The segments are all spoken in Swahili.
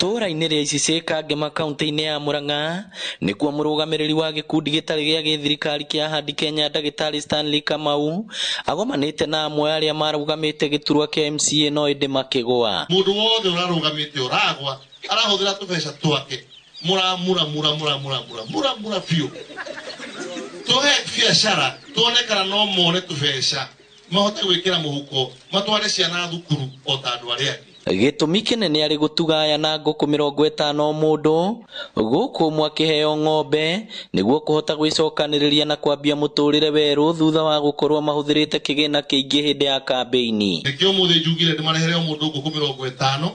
itũra-inĩ rĩa icicĩkangema kaunti-inĩ ya Murang'a nĩkuo mũrũgamĩrĩri wa gĩkundi gĩtarĩ gĩa gĩthirikari kĩa Hadi Kenya ndagĩtarĩ Stanley Kamau agomanĩte na amwe arĩa marũgamĩte gĩturwa kĩa MCA no ĩndĩ makĩgũa mũndũ wothe ũrarũgamĩte ũragwa arahũthĩra tũbeca twake mũramura mũramura mũramura mũramura biũ tũhe biacara tuone kana no mone tũbeca mahote gwĩkĩra mũhuko matware ciana thukuru o ta andũ arĩa angĩ gĩtũmi kĩnene arĩ gũtugaya na ngũkũ mĩrongo ĩtano mũndũ gũkũ ũmwe akĩheo ng'ombe nĩguo kũhota gwĩcokanĩrĩria na kwambia mũtũrĩre werũ thutha wa gũkorũo mahũthĩrĩte kĩgĩna kĩingĩ hĩndĩ ya kambĩini nĩkĩo ũmũthĩ njugire ndĩmarehere mũndũ ngũkũ mĩrongo ĩtano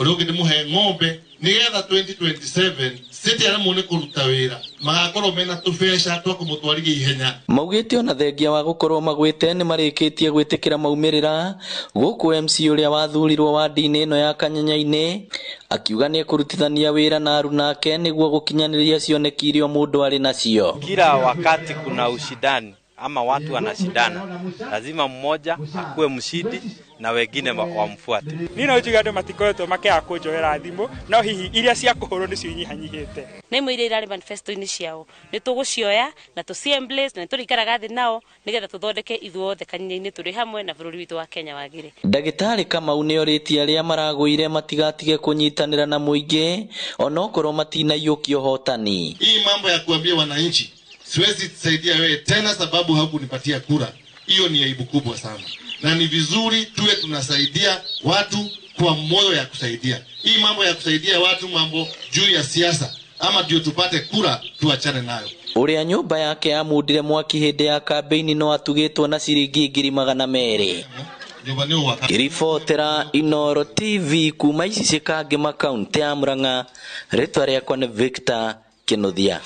uri ungi ndimuhe ng'ombe nigetha 2027 city aria mone kuruta wira magakorwo mena tubeca twa kumutwariria ihenya maugite ona thengia wa gukorwo magwite ni marikitie gwitikira maumirira guku MC uria wathurirwo wadi-ini ino ya kanyenya-ini akiuga ni kurutithania wira na arunake niguo gukinyaniria cioneki irio mundu ari nacio kila wakati kuna ushindani ama watu wanashindana, lazima mmoja akuwe mshindi na wengine wamfuate. ni no njugaandå matikoretwo makiaga kå njoera thimå no hihi iria cia kå hå rwo nä cio inyihanyihä na imwe iria irarä manifesto-inä ciao ni tå na cioya na na nä tå rä nao nä getha tå thondeke ithuothe kanina-inä turi hamwe na bururi rå wa kenya wagire. ndagĩtarĩ kamau nä orĩtie arĩa maragũire matigatige kunyitanira na mũingĩ onokorwo matinaiyũkia ũhotani hii mambo ya kuambia wananchi siwezi kusaidia wewe tena sababu hakunipatia kura. Hiyo ni aibu kubwa sana, na ni vizuri tuwe tunasaidia watu kwa moyo ya kusaidia. Hii mambo ya kusaidia watu, mambo juu ya siasa, ama ndio tupate kura, tuachane nayo. uria nyumba yake yamundire mwaki hindi ya kambeini no atugitwo na ciringi ngiri magana meri ngiribotera Inooro TV kuma ici cikangima kaunti ya Murang'a ritwa riakwa ni Victor Kinuthia